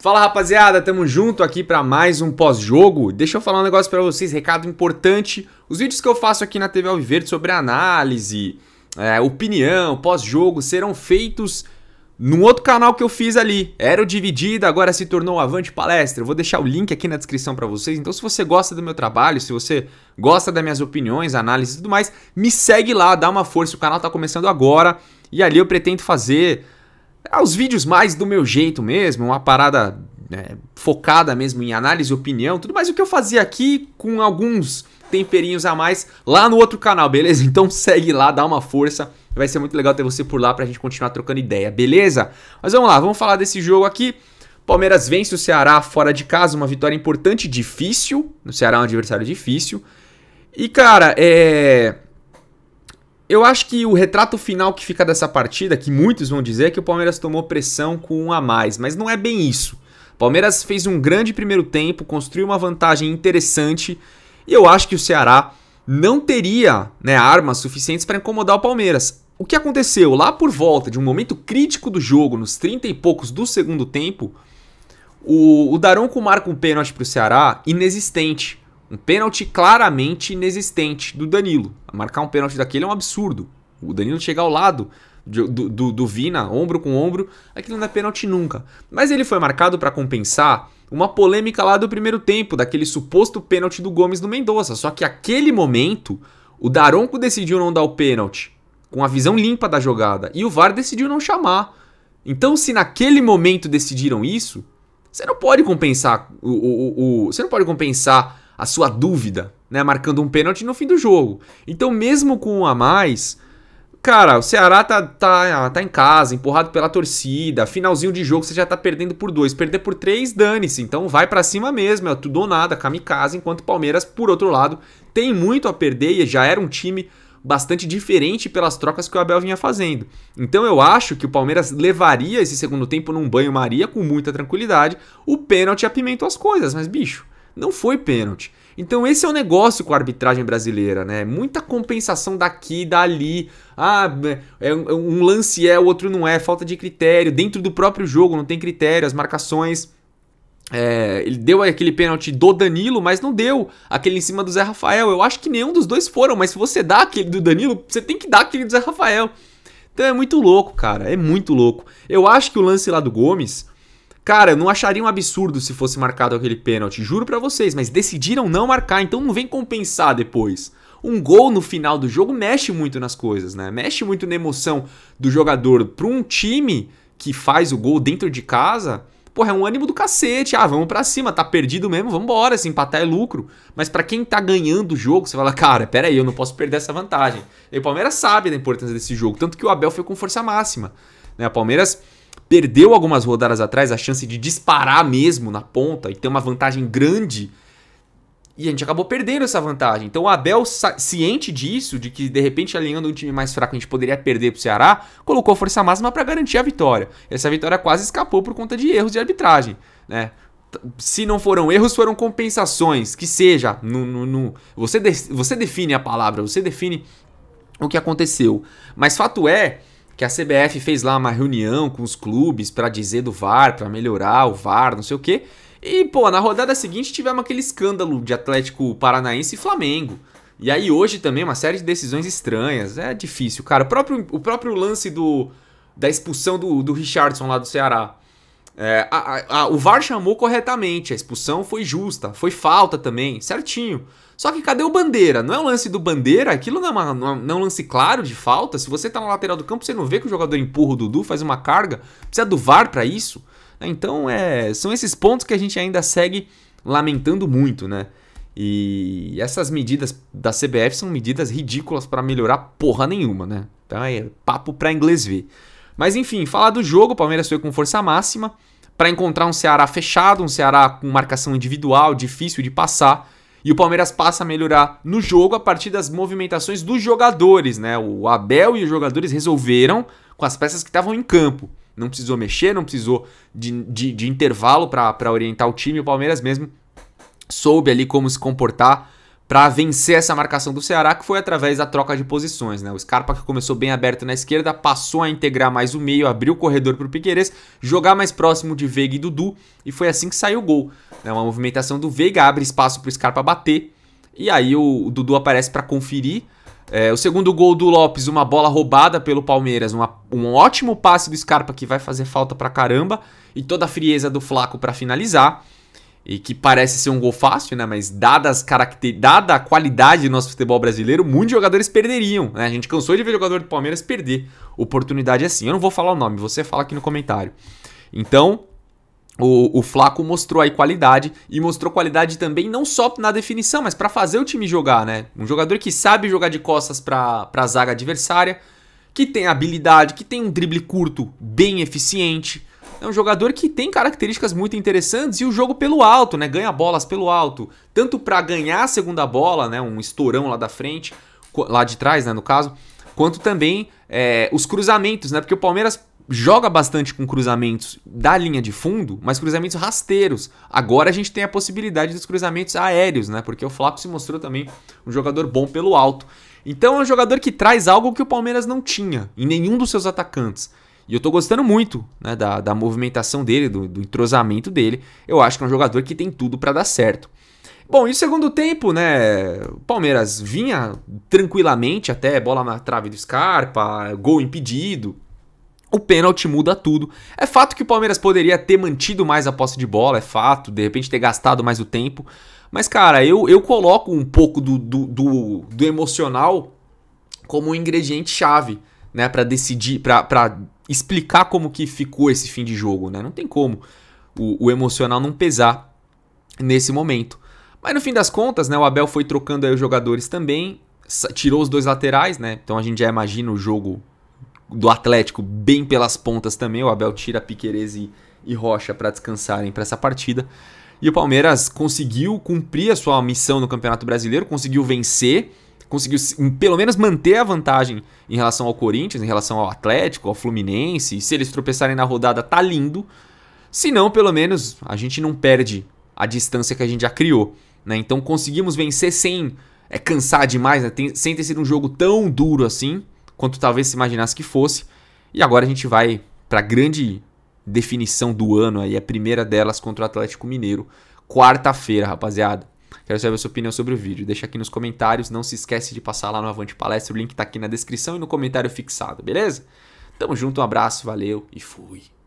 Fala rapaziada, tamo junto aqui para mais um pós-jogo. Deixa eu falar um negócio para vocês, recado importante. Os vídeos que eu faço aqui na TV Alviverde sobre análise, é, opinião, pós-jogo serão feitos num outro canal que eu fiz ali. Era o Dividida, agora se tornou Avante Palestra. Eu vou deixar o link aqui na descrição para vocês. Então se você gosta do meu trabalho, se você gosta das minhas opiniões, análises e tudo mais, me segue lá, dá uma força. O canal tá começando agora e ali eu pretendo fazer aos ah, os vídeos mais do meu jeito mesmo, uma parada é, focada mesmo em análise e opinião, tudo mais o que eu fazia aqui com alguns temperinhos a mais lá no outro canal, beleza? Então segue lá, dá uma força. Vai ser muito legal ter você por lá pra gente continuar trocando ideia, beleza? Mas vamos lá, vamos falar desse jogo aqui. Palmeiras vence o Ceará fora de casa, uma vitória importante, difícil. No Ceará é um adversário difícil. E, cara, é. Eu acho que o retrato final que fica dessa partida, que muitos vão dizer, é que o Palmeiras tomou pressão com um a mais, mas não é bem isso. O Palmeiras fez um grande primeiro tempo, construiu uma vantagem interessante, e eu acho que o Ceará não teria né, armas suficientes para incomodar o Palmeiras. O que aconteceu? Lá por volta de um momento crítico do jogo, nos 30 e poucos do segundo tempo, o, o Daronco marca um pênalti para o Ceará inexistente. Um pênalti claramente inexistente do Danilo. Marcar um pênalti daquele é um absurdo. O Danilo chegar ao lado do, do, do Vina, ombro com ombro, aquilo não é pênalti nunca. Mas ele foi marcado para compensar uma polêmica lá do primeiro tempo, daquele suposto pênalti do Gomes no Mendonça. Só que aquele momento, o Daronco decidiu não dar o pênalti, com a visão limpa da jogada, e o VAR decidiu não chamar. Então, se naquele momento decidiram isso, você não pode compensar o, o, o, o você não pode compensar a sua dúvida, né? Marcando um pênalti no fim do jogo. Então, mesmo com um a mais, cara, o Ceará tá, tá, ah, tá em casa, empurrado pela torcida, finalzinho de jogo, você já tá perdendo por dois. Perder por três, dane-se. Então vai para cima mesmo, é tudo ou nada, kamikaze, enquanto o Palmeiras, por outro lado, tem muito a perder e já era um time bastante diferente pelas trocas que o Abel vinha fazendo. Então eu acho que o Palmeiras levaria esse segundo tempo num banho-maria com muita tranquilidade. O pênalti apimentou as coisas, mas bicho, não foi pênalti. Então esse é o negócio com a arbitragem brasileira, né? Muita compensação daqui, dali. Ah, é, é, é, um lance é, o outro não é, falta de critério. Dentro do próprio jogo não tem critério, as marcações. É, ele deu aquele pênalti do Danilo, mas não deu aquele em cima do Zé Rafael. Eu acho que nenhum dos dois foram, mas se você dá aquele do Danilo, você tem que dar aquele do Zé Rafael. Então é muito louco, cara, é muito louco. Eu acho que o lance lá do Gomes, Cara, eu não acharia um absurdo se fosse marcado aquele pênalti, juro para vocês, mas decidiram não marcar, então não vem compensar depois. Um gol no final do jogo mexe muito nas coisas, né? Mexe muito na emoção do jogador. Para um time que faz o gol dentro de casa, porra, é um ânimo do cacete. Ah, vamos para cima, tá perdido mesmo, vamos embora, se empatar é lucro. Mas para quem tá ganhando o jogo, você fala, cara, pera aí, eu não posso perder essa vantagem. E o Palmeiras sabe da importância desse jogo, tanto que o Abel foi com força máxima, né? O Palmeiras perdeu algumas rodadas atrás a chance de disparar mesmo na ponta e ter uma vantagem grande. E a gente acabou perdendo essa vantagem. Então o Abel, ciente disso, de que de repente alinhando um time mais fraco a gente poderia perder para o Ceará, colocou força máxima para garantir a vitória. Essa vitória quase escapou por conta de erros de arbitragem, né? Se não foram erros, foram compensações. Que seja, no, no, no você, de, você define a palavra, você define o que aconteceu. Mas fato é que a CBF fez lá uma reunião com os clubes para dizer do VAR, para melhorar o VAR, não sei o quê. E, pô, na rodada seguinte tivemos aquele escândalo de Atlético Paranaense e Flamengo. E aí hoje também uma série de decisões estranhas. É difícil, cara. O próprio, o próprio lance do, da expulsão do, do Richardson lá do Ceará. É, a, a, o VAR chamou corretamente, a expulsão foi justa, foi falta também, certinho. Só que cadê o Bandeira? Não é o lance do Bandeira? Aquilo não é, uma, não é, é um lance claro de falta? Se você está na lateral do campo, você não vê que o jogador empurra o Dudu, faz uma carga? Precisa do VAR para isso? É, então, é, são esses pontos que a gente ainda segue lamentando muito, né? E essas medidas da CBF são medidas ridículas para melhorar porra nenhuma, né? Então é papo para inglês ver. Mas enfim, falar do jogo, o Palmeiras foi com força máxima para encontrar um Ceará fechado, um Ceará com marcação individual, difícil de passar. E o Palmeiras passa a melhorar no jogo a partir das movimentações dos jogadores, né? O Abel e os jogadores resolveram com as peças que estavam em campo. Não precisou mexer, não precisou de, de, de intervalo para orientar o time. O Palmeiras mesmo soube ali como se comportar para vencer essa marcação do Ceará, que foi através da troca de posições. Né? O Scarpa, que começou bem aberto na esquerda, passou a integrar mais o meio, abriu o corredor para o Piqueires, jogar mais próximo de Veiga e Dudu, e foi assim que saiu o gol. Né? Uma movimentação do Veiga abre espaço para o Scarpa bater, e aí o, o Dudu aparece para conferir. É, o segundo gol do Lopes, uma bola roubada pelo Palmeiras, uma, um ótimo passe do Scarpa que vai fazer falta pra caramba, e toda a frieza do Flaco para finalizar e que parece ser um gol fácil, né? Mas dadas caracter... dada a qualidade do nosso futebol brasileiro, muitos jogadores perderiam, né? A gente cansou de ver jogador do Palmeiras perder oportunidade assim. Eu não vou falar o nome, você fala aqui no comentário. Então, o, o Flaco mostrou aí qualidade e mostrou qualidade também não só na definição, mas para fazer o time jogar, né? Um jogador que sabe jogar de costas para a zaga adversária, que tem habilidade, que tem um drible curto bem eficiente, é um jogador que tem características muito interessantes e o jogo pelo alto, né? Ganha bolas pelo alto, tanto para ganhar a segunda bola, né? Um estourão lá da frente, lá de trás, né? No caso, quanto também é, os cruzamentos, né? Porque o Palmeiras joga bastante com cruzamentos da linha de fundo, mas cruzamentos rasteiros. Agora a gente tem a possibilidade dos cruzamentos aéreos, né? Porque o Flaco se mostrou também um jogador bom pelo alto. Então é um jogador que traz algo que o Palmeiras não tinha em nenhum dos seus atacantes. E eu tô gostando muito né, da, da movimentação dele, do, do entrosamento dele. Eu acho que é um jogador que tem tudo para dar certo. Bom, e o segundo tempo, né? O Palmeiras vinha tranquilamente até bola na trave do Scarpa, gol impedido. O pênalti muda tudo. É fato que o Palmeiras poderia ter mantido mais a posse de bola, é fato, de repente ter gastado mais o tempo. Mas, cara, eu, eu coloco um pouco do, do, do, do emocional como um ingrediente chave, né? para decidir, para explicar como que ficou esse fim de jogo, né? Não tem como o, o emocional não pesar nesse momento. Mas no fim das contas, né, o Abel foi trocando aí os jogadores também, tirou os dois laterais, né? Então a gente já imagina o jogo do Atlético bem pelas pontas também. O Abel tira Piquerez e, e Rocha para descansarem para essa partida. E o Palmeiras conseguiu cumprir a sua missão no Campeonato Brasileiro, conseguiu vencer conseguiu pelo menos manter a vantagem em relação ao Corinthians, em relação ao Atlético, ao Fluminense. E se eles tropeçarem na rodada, tá lindo. Se não, pelo menos a gente não perde a distância que a gente já criou. Né? Então conseguimos vencer sem é, cansar demais, né? Tem, sem ter sido um jogo tão duro assim, quanto talvez se imaginasse que fosse. E agora a gente vai para a grande definição do ano, aí a primeira delas contra o Atlético Mineiro. Quarta-feira, rapaziada. Quero saber a sua opinião sobre o vídeo. Deixa aqui nos comentários. Não se esquece de passar lá no Avante Palestra. O link está aqui na descrição e no comentário fixado, beleza? Tamo junto, um abraço, valeu e fui.